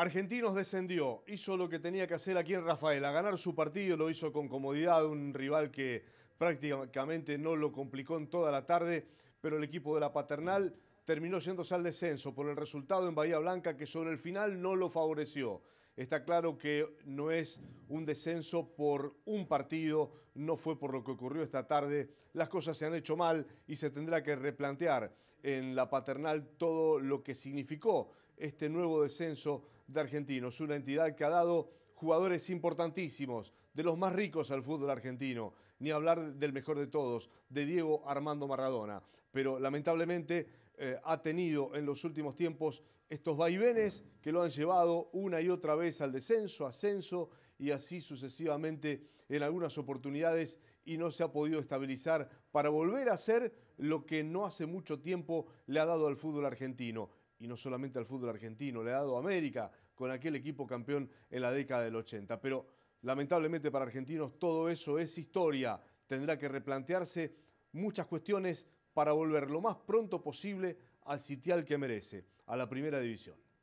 Argentinos descendió, hizo lo que tenía que hacer aquí en Rafael, a ganar su partido, lo hizo con comodidad, un rival que prácticamente no lo complicó en toda la tarde, pero el equipo de la paternal terminó yéndose al descenso por el resultado en Bahía Blanca que sobre el final no lo favoreció. Está claro que no es un descenso por un partido, no fue por lo que ocurrió esta tarde. Las cosas se han hecho mal y se tendrá que replantear en la paternal todo lo que significó este nuevo descenso de Argentinos. Una entidad que ha dado jugadores importantísimos, de los más ricos al fútbol argentino, ni hablar del mejor de todos, de Diego Armando Maradona. Pero lamentablemente eh, ha tenido en los últimos tiempos estos vaivenes que lo han llevado una y otra vez al descenso, ascenso y así sucesivamente en algunas oportunidades y no se ha podido estabilizar para volver a ser lo que no hace mucho tiempo le ha dado al fútbol argentino, y no solamente al fútbol argentino, le ha dado a América con aquel equipo campeón en la década del 80. Pero lamentablemente para argentinos todo eso es historia. Tendrá que replantearse muchas cuestiones para volver lo más pronto posible al sitial que merece, a la primera división.